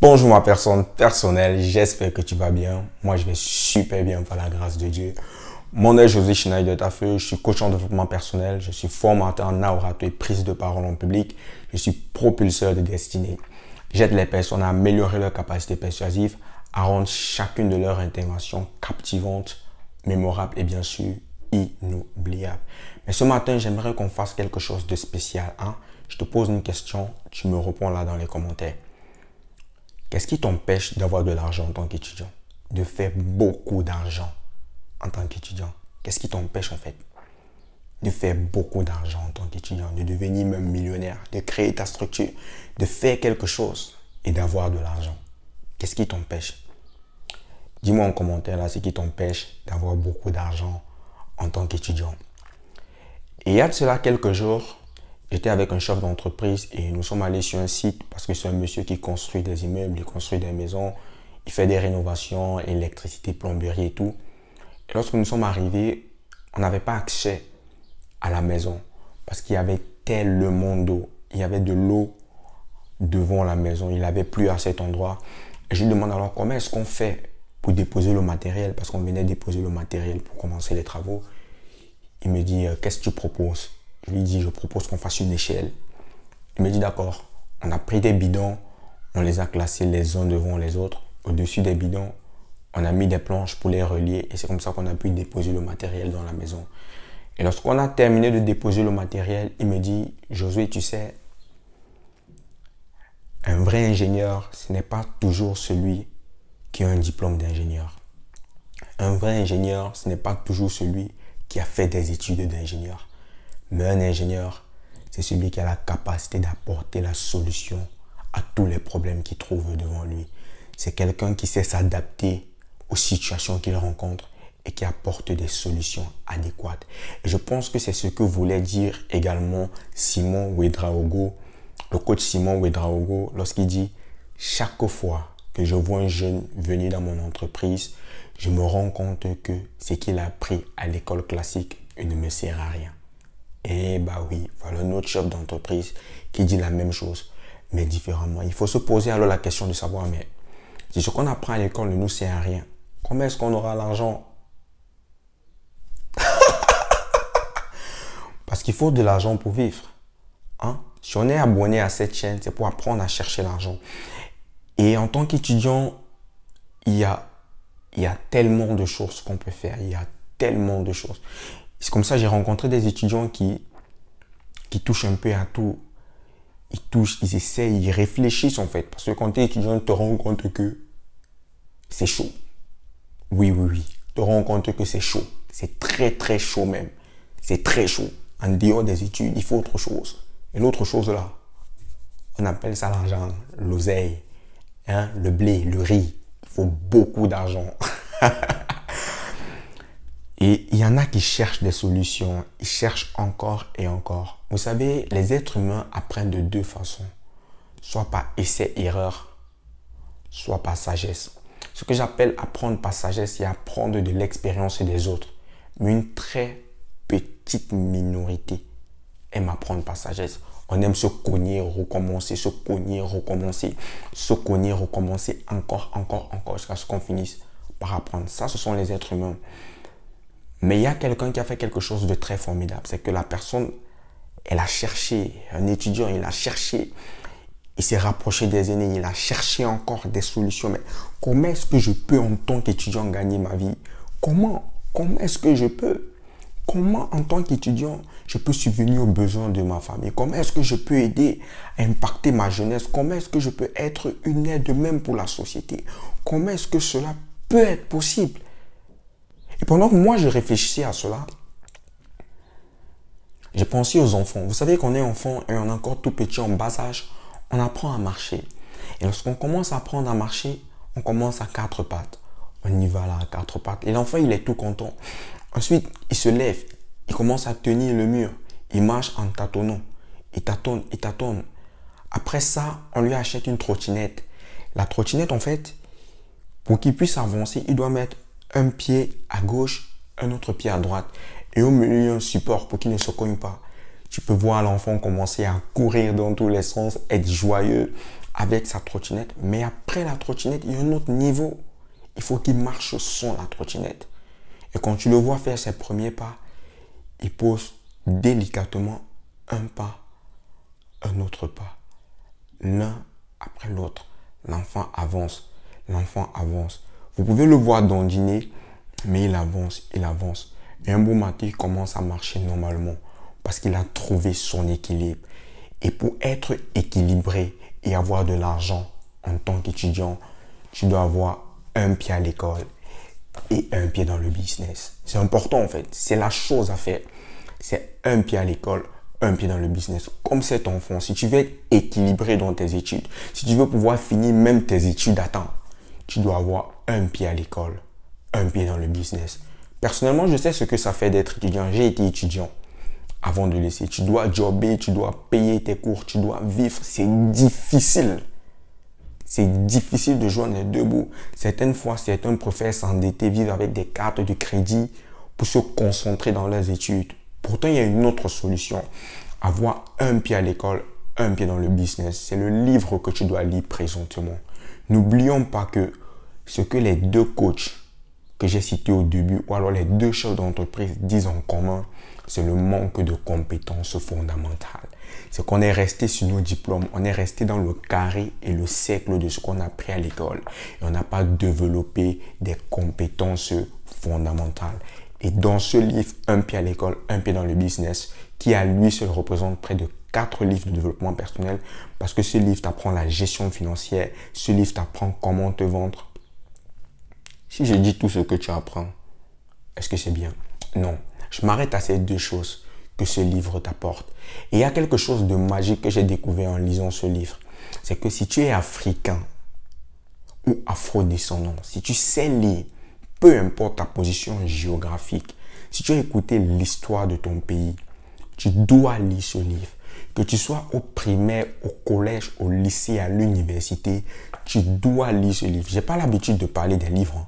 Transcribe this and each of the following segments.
Bonjour ma personne personnelle, j'espère que tu vas bien. Moi je vais super bien par la grâce de Dieu. Mon nom est José de Tafeu, je suis coach en développement personnel, je suis formateur en aorato et prise de parole en public, je suis propulseur de destinée. J'aide les personnes à améliorer leur capacité persuasive, à rendre chacune de leurs interventions captivantes, mémorables et bien sûr inoubliables. Mais ce matin, j'aimerais qu'on fasse quelque chose de spécial. Hein? Je te pose une question, tu me réponds là dans les commentaires. Qu'est-ce qui t'empêche d'avoir de l'argent en tant qu'étudiant De faire beaucoup d'argent en tant qu'étudiant Qu'est-ce qui t'empêche en fait de faire beaucoup d'argent en tant qu'étudiant, de devenir même millionnaire, de créer ta structure, de faire quelque chose et d'avoir de l'argent Qu'est-ce qui t'empêche Dis-moi en commentaire là ce qui t'empêche d'avoir beaucoup d'argent en tant qu'étudiant. Et il y a de cela quelques jours, J'étais avec un chef d'entreprise et nous sommes allés sur un site parce que c'est un monsieur qui construit des immeubles, il construit des maisons, il fait des rénovations, électricité, plomberie et tout. Et lorsque nous sommes arrivés, on n'avait pas accès à la maison parce qu'il y avait tellement d'eau. Il y avait de l'eau devant la maison. Il avait plus à cet endroit. je lui demande alors comment est-ce qu'on fait pour déposer le matériel parce qu'on venait déposer le matériel pour commencer les travaux. Il me dit euh, qu'est-ce que tu proposes je lui dis, je propose qu'on fasse une échelle. Il me dit, d'accord, on a pris des bidons, on les a classés les uns devant les autres. Au-dessus des bidons, on a mis des planches pour les relier et c'est comme ça qu'on a pu déposer le matériel dans la maison. Et lorsqu'on a terminé de déposer le matériel, il me dit, Josué, tu sais, un vrai ingénieur, ce n'est pas toujours celui qui a un diplôme d'ingénieur. Un vrai ingénieur, ce n'est pas toujours celui qui a fait des études d'ingénieur. Mais un ingénieur, c'est celui qui a la capacité d'apporter la solution à tous les problèmes qu'il trouve devant lui. C'est quelqu'un qui sait s'adapter aux situations qu'il rencontre et qui apporte des solutions adéquates. je pense que c'est ce que voulait dire également Simon Wedraogo, le coach Simon Ouedraogo, lorsqu'il dit chaque fois que je vois un jeune venir dans mon entreprise, je me rends compte que ce qu'il a appris à l'école classique ne me sert à rien. Eh bah oui, voilà un autre chef d'entreprise qui dit la même chose, mais différemment. Il faut se poser alors la question de savoir, mais si ce qu'on apprend à l'école ne nous sert à rien, comment est-ce qu'on aura l'argent Parce qu'il faut de l'argent pour vivre. Hein? Si on est abonné à cette chaîne, c'est pour apprendre à chercher l'argent. Et en tant qu'étudiant, il y a, il y a tellement de choses qu'on peut faire. Il y a tellement de choses. C'est comme ça que j'ai rencontré des étudiants qui, qui touchent un peu à tout. Ils touchent, ils essayent, ils réfléchissent en fait. Parce que quand tu es étudiant, tu te rends compte que c'est chaud. Oui, oui, oui. Tu te rends compte que c'est chaud. C'est très, très chaud même. C'est très chaud. En dehors des études, il faut autre chose. Et l'autre chose là, on appelle ça l'argent, l'oseille, hein, le blé, le riz. Il faut beaucoup d'argent. Et il y en a qui cherchent des solutions, ils cherchent encore et encore. Vous savez, les êtres humains apprennent de deux façons, soit par essai-erreur, soit par sagesse. Ce que j'appelle apprendre par sagesse, c'est apprendre de l'expérience des autres. Mais une très petite minorité aime apprendre par sagesse. On aime se cogner, recommencer, se cogner, recommencer, se cogner, recommencer encore, encore, encore, jusqu'à ce qu'on finisse par apprendre. Ça, ce sont les êtres humains. Mais il y a quelqu'un qui a fait quelque chose de très formidable. C'est que la personne, elle a cherché, un étudiant, il a cherché, il s'est rapproché des aînés, il a cherché encore des solutions. Mais comment est-ce que je peux, en tant qu'étudiant, gagner ma vie Comment Comment est-ce que je peux Comment, en tant qu'étudiant, je peux subvenir aux besoins de ma famille Comment est-ce que je peux aider à impacter ma jeunesse Comment est-ce que je peux être une aide même pour la société Comment est-ce que cela peut être possible et pendant que moi, je réfléchissais à cela, j'ai pensé aux enfants. Vous savez qu'on est enfant et on est encore tout petit, en bas âge, on apprend à marcher. Et lorsqu'on commence à apprendre à marcher, on commence à quatre pattes. On y va là, à quatre pattes. Et l'enfant, il est tout content. Ensuite, il se lève, il commence à tenir le mur. Il marche en tâtonnant. Il tâtonne, il tâtonne. Après ça, on lui achète une trottinette. La trottinette, en fait, pour qu'il puisse avancer, il doit mettre un pied à gauche, un autre pied à droite, et au milieu un support pour qu'il ne se cogne pas. Tu peux voir l'enfant commencer à courir dans tous les sens, être joyeux avec sa trottinette, mais après la trottinette, il y a un autre niveau. Il faut qu'il marche sans la trottinette. Et quand tu le vois faire ses premiers pas, il pose délicatement un pas, un autre pas, l'un après l'autre. L'enfant avance, l'enfant avance. Vous pouvez le voir dans dîner, mais il avance, il avance. Et un beau matin, il commence à marcher normalement parce qu'il a trouvé son équilibre. Et pour être équilibré et avoir de l'argent en tant qu'étudiant, tu dois avoir un pied à l'école et un pied dans le business. C'est important en fait, c'est la chose à faire. C'est un pied à l'école, un pied dans le business. Comme cet enfant, si tu veux être équilibré dans tes études, si tu veux pouvoir finir même tes études à temps, tu dois avoir un pied à l'école, un pied dans le business. Personnellement, je sais ce que ça fait d'être étudiant. J'ai été étudiant avant de laisser. Tu dois jobber, tu dois payer tes cours, tu dois vivre. C'est difficile. C'est difficile de joindre les deux bouts. Certaines fois, certains préfèrent s'endetter, vivre avec des cartes de crédit pour se concentrer dans leurs études. Pourtant, il y a une autre solution. Avoir un pied à l'école, un pied dans le business. C'est le livre que tu dois lire présentement. N'oublions pas que ce que les deux coachs que j'ai cités au début, ou alors les deux chefs d'entreprise disent en commun, c'est le manque de compétences fondamentales. C'est qu'on est resté sur nos diplômes, on est resté dans le carré et le cercle de ce qu'on a appris à l'école. Et on n'a pas développé des compétences fondamentales. Et dans ce livre, Un pied à l'école, un pied dans le business, qui à lui seul représente près de quatre livres de développement personnel, parce que ce livre t'apprend la gestion financière, ce livre t'apprend comment te vendre, si je dis tout ce que tu apprends, est-ce que c'est bien Non. Je m'arrête à ces deux choses que ce livre t'apporte. Et il y a quelque chose de magique que j'ai découvert en lisant ce livre. C'est que si tu es africain ou afro-descendant, si tu sais lire, peu importe ta position géographique, si tu as écouté l'histoire de ton pays, tu dois lire ce livre. Que tu sois au primaire, au collège, au lycée, à l'université, tu dois lire ce livre. J'ai pas l'habitude de parler des livres. Hein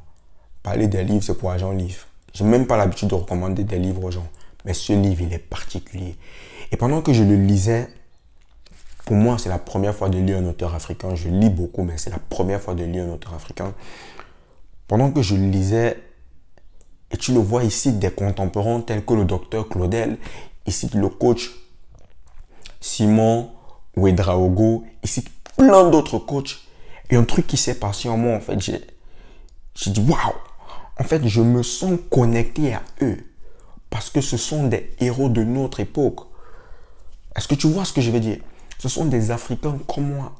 parler des livres, c'est pour agents livres. J'ai même pas l'habitude de recommander des livres aux gens. Mais ce livre, il est particulier. Et pendant que je le lisais, pour moi, c'est la première fois de lire un auteur africain. Je lis beaucoup, mais c'est la première fois de lire un auteur africain. Pendant que je le lisais, et tu le vois ici des contemporains tels que le docteur Claudel, ici le coach Simon Ouedraogo, ici plein d'autres coachs. Et un truc qui s'est passé en moi, en fait, j'ai dit waouh, en fait, je me sens connecté à eux parce que ce sont des héros de notre époque. Est-ce que tu vois ce que je veux dire Ce sont des Africains comme moi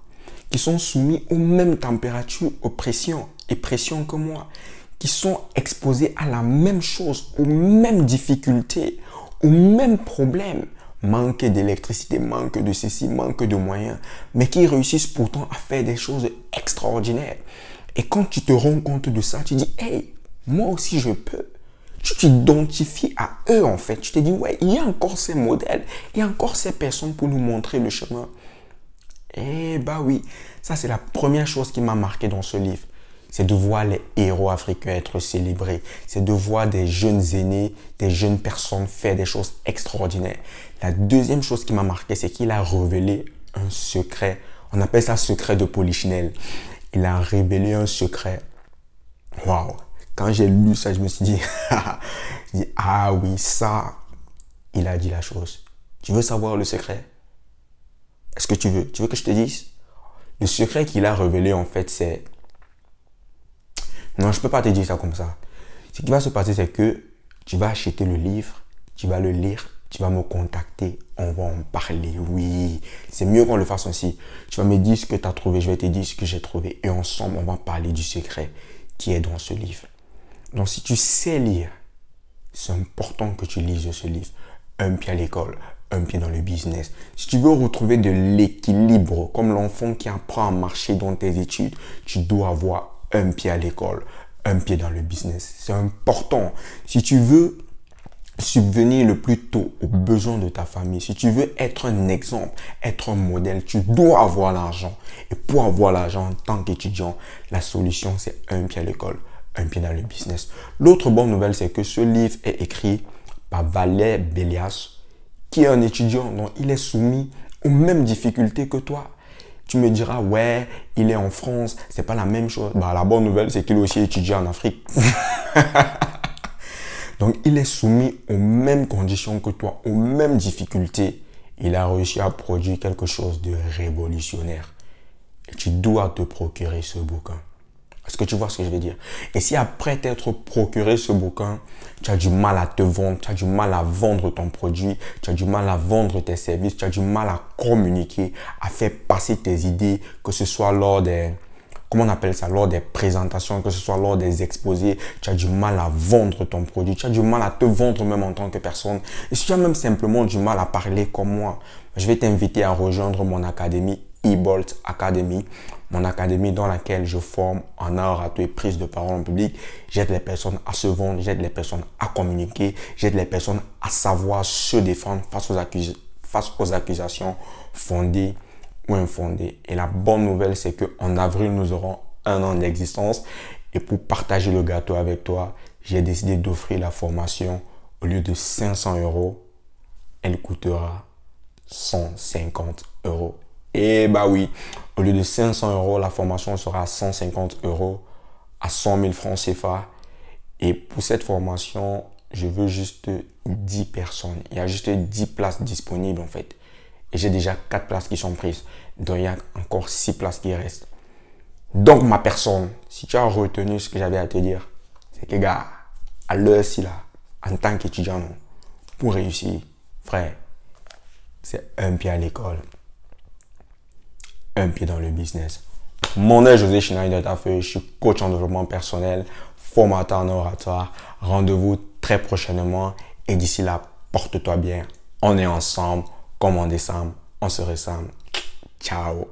qui sont soumis aux mêmes températures, aux pressions et pressions que moi, qui sont exposés à la même chose, aux mêmes difficultés, aux mêmes problèmes. Manque d'électricité, manque de ceci, manque de moyens, mais qui réussissent pourtant à faire des choses extraordinaires. Et quand tu te rends compte de ça, tu dis, hey, moi aussi je peux, tu t'identifies à eux en fait. Tu te dis, ouais, il y a encore ces modèles, il y a encore ces personnes pour nous montrer le chemin. Eh bah oui, ça c'est la première chose qui m'a marqué dans ce livre. C'est de voir les héros africains être célébrés. C'est de voir des jeunes aînés, des jeunes personnes faire des choses extraordinaires. La deuxième chose qui m'a marqué, c'est qu'il a révélé un secret. On appelle ça secret de Polichinelle. Il a révélé un secret. Waouh quand j'ai lu ça, je me suis dit, ah oui, ça, il a dit la chose. Tu veux savoir le secret Est-ce que tu veux Tu veux que je te dise Le secret qu'il a révélé, en fait, c'est... Non, je peux pas te dire ça comme ça. Ce qui va se passer, c'est que tu vas acheter le livre, tu vas le lire, tu vas me contacter, on va en parler. Oui, c'est mieux qu'on le fasse ainsi. Tu vas me dire ce que tu as trouvé, je vais te dire ce que j'ai trouvé. Et ensemble, on va parler du secret qui est dans ce livre. Donc si tu sais lire, c'est important que tu lises ce livre. Un pied à l'école, un pied dans le business. Si tu veux retrouver de l'équilibre, comme l'enfant qui apprend à marcher dans tes études, tu dois avoir un pied à l'école, un pied dans le business. C'est important. Si tu veux subvenir le plus tôt aux besoins de ta famille, si tu veux être un exemple, être un modèle, tu dois avoir l'argent. Et pour avoir l'argent en tant qu'étudiant, la solution, c'est un pied à l'école, un pied dans le business. L'autre bonne nouvelle, c'est que ce livre est écrit par Valer Bélias, qui est un étudiant Donc, il est soumis aux mêmes difficultés que toi. Tu me diras, ouais, il est en France, c'est pas la même chose. Bah, la bonne nouvelle, c'est qu'il est aussi étudié en Afrique. Donc, il est soumis aux mêmes conditions que toi, aux mêmes difficultés. Il a réussi à produire quelque chose de révolutionnaire. Et tu dois te procurer ce bouquin. Est-ce que tu vois ce que je veux dire Et si après t'être procuré ce bouquin, tu as du mal à te vendre, tu as du mal à vendre ton produit, tu as du mal à vendre tes services, tu as du mal à communiquer, à faire passer tes idées, que ce soit lors des comment on appelle ça, lors des présentations, que ce soit lors des exposés, tu as du mal à vendre ton produit, tu as du mal à te vendre même en tant que personne. Et si tu as même simplement du mal à parler comme moi, je vais t'inviter à rejoindre mon académie eBolt Academy, mon académie dans laquelle je forme en art à et prise de parole en public. J'aide les personnes à se vendre, j'aide les personnes à communiquer, j'aide les personnes à savoir se défendre face aux, face aux accusations fondées ou infondées. Et la bonne nouvelle, c'est qu'en avril, nous aurons un an d'existence. Et pour partager le gâteau avec toi, j'ai décidé d'offrir la formation au lieu de 500 euros. Elle coûtera 150 euros et bah oui, au lieu de 500 euros, la formation sera à 150 euros, à 100 000 francs CFA. Et pour cette formation, je veux juste 10 personnes. Il y a juste 10 places disponibles en fait. Et j'ai déjà 4 places qui sont prises. Donc il y a encore 6 places qui restent. Donc ma personne, si tu as retenu ce que j'avais à te dire, c'est que gars, à l'heure ci là, en tant qu'étudiant, pour réussir, frère, c'est un pied à l'école un pied dans le business. Mon nom est José Schneider je suis coach en développement personnel, formateur en oratoire. Rendez-vous très prochainement et d'ici là, porte-toi bien. On est ensemble, comme en décembre, on se ressemble. Ciao